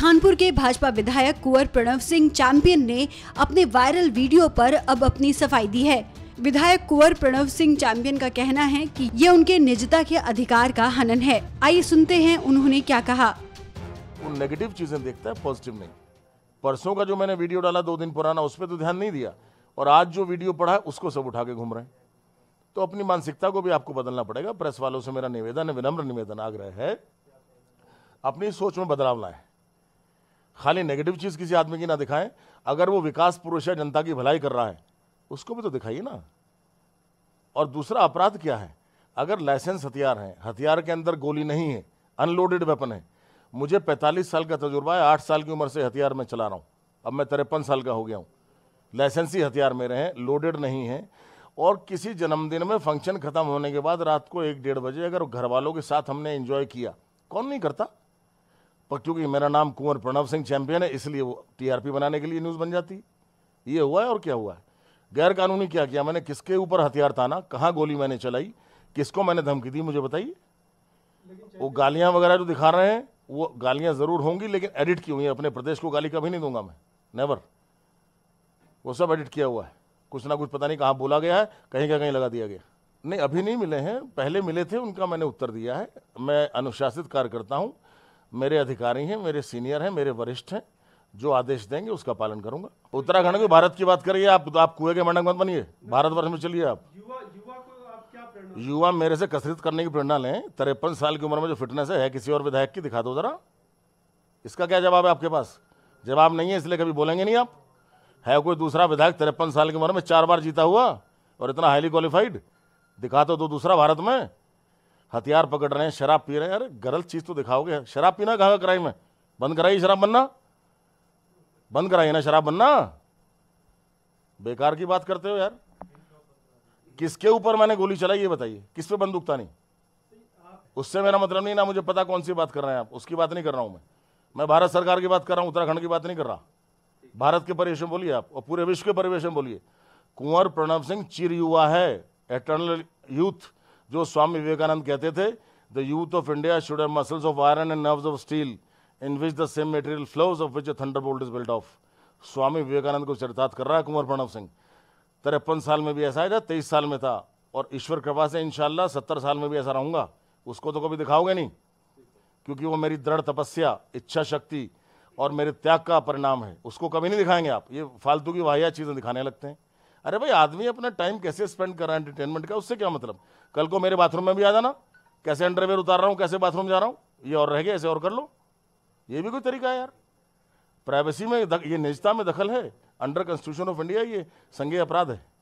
खानपुर के भाजपा विधायक कुंवर प्रणव सिंह चैंपियन ने अपने वायरल वीडियो पर अब अपनी सफाई दी है विधायक कुंवर प्रणव सिंह चैंपियन का कहना है कि ये उनके निजता के अधिकार का हनन है आइए सुनते हैं उन्होंने क्या कहा नेगेटिव चीजें देखता है पॉजिटिव नहीं परसों का जो मैंने वीडियो डाला दो दिन पुराना उस पर तो ध्यान नहीं दिया और आज जो वीडियो पढ़ा है उसको सब उठा के घूम रहे हैं तो अपनी मानसिकता को भी आपको बदलना पड़ेगा प्रेस वालों से मेरा निवेदन विनम्र निवेदन आग्रह है अपनी सोच में बदलाव लाए खाली नेगेटिव चीज़ किसी आदमी की ना दिखाएं अगर वो विकास पुरुष है जनता की भलाई कर रहा है उसको भी तो दिखाइए ना और दूसरा अपराध क्या है अगर लाइसेंस हथियार है हथियार के अंदर गोली नहीं है अनलोडेड वेपन है मुझे 45 साल का तजुर्बा है आठ साल की उम्र से हथियार में चला रहा हूँ अब मैं तिरपन साल का हो गया हूँ लाइसेंसी हथियार मेरे हैं लोडेड नहीं है और किसी जन्मदिन में फंक्शन ख़त्म होने के बाद रात को एक डेढ़ बजे अगर घर वालों के साथ हमने एंजॉय किया कौन नहीं करता पर क्योंकि मेरा नाम कुंवर प्रणव सिंह चैंपियन है इसलिए वो टीआरपी बनाने के लिए न्यूज़ बन जाती है ये हुआ है और क्या हुआ है गैर कानूनी क्या किया मैंने किसके ऊपर हथियार ताना कहाँ गोली मैंने चलाई किसको मैंने धमकी दी मुझे बताइए वो गालियाँ वगैरह जो दिखा रहे हैं वो गालियाँ ज़रूर होंगी लेकिन एडिट की हुई हैं अपने प्रदेश को गाली कभी नहीं दूंगा मैं नेवर वो सब एडिट किया हुआ है कुछ ना कुछ पता नहीं कहाँ बोला गया है कहीं का कहीं लगा दिया गया नहीं अभी नहीं मिले हैं पहले मिले थे उनका मैंने उत्तर दिया है मैं अनुशासित कार्यकर्ता हूँ मेरे अधिकारी हैं मेरे सीनियर हैं मेरे वरिष्ठ हैं जो आदेश देंगे उसका पालन करूंगा उत्तराखंड की भारत की बात करिए आप आप कुएं के मंडक मत बनिए भारतवर्ष में चलिए आप युवा युवा मेरे से कसरत करने की प्रेरणा लें तिरपन साल की उम्र में जो फिटनेस है किसी और विधायक की दिखा दो जरा इसका क्या जवाब है आपके पास जवाब नहीं है इसलिए कभी बोलेंगे नहीं आप है कोई दूसरा विधायक तिरपन साल की उम्र में चार बार जीता हुआ और इतना हाईली क्वालिफाइड दिखा तो दो दूसरा भारत में हथियार पकड़ रहे हैं शराब पी रहे हैं अरे गलत चीज़ तो दिखाओगे शराब पीना कहाँ का क्राइम है बंद कराइए शराब बनना बंद कराइए ना शराब बनना बेकार की बात करते हो यार किसके ऊपर मैंने गोली चलाई ये बताइए किस पे बंदूकता नहीं उससे मेरा मतलब नहीं ना मुझे पता कौन सी बात कर रहे हैं आप उसकी बात नहीं कर रहा हूँ मैं मैं भारत सरकार की बात कर रहा हूँ उत्तराखंड की बात नहीं कर रहा भारत के परिवेश में बोलिए आप और पूरे विश्व के परिवेश में बोलिए कुंवर प्रणव सिंह चिर युवा है एटर्नल यूथ जो स्वामी विवेकानंद कहते थे the youth of India should have muscles of iron and nerves of steel in which the same material flows of which a thunder bolt is build of Swami Vivekananda को चरितार्थ कर रहा है कुंवर प्रणव सिंह तिरपन साल में भी ऐसा आएगा था तेईस साल में था और ईश्वर कृपा से इनशाला सत्तर साल में भी ऐसा रहूँगा उसको तो कभी दिखाओगे नहीं क्योंकि वो मेरी दृढ़ तपस्या इच्छा शक्ति और मेरे त्याग का परिणाम है उसको कभी नहीं दिखाएंगे आप ये फालतू की वाहिया चीज़ें दिखाने लगते हैं अरे भाई आदमी अपना टाइम कैसे स्पेंड कर रहा है एंटरटेनमेंट का उससे क्या मतलब कल को मेरे बाथरूम में भी आ जाना कैसे अंडरवेयर उतार रहा हूँ कैसे बाथरूम जा रहा हूँ ये और रह गया ऐसे और कर लो ये भी कोई तरीका है यार प्राइवेसी में ये निजता में दखल है अंडर कॉन्स्टिट्यूशन ऑफ इंडिया ये संज्ञेय अपराध है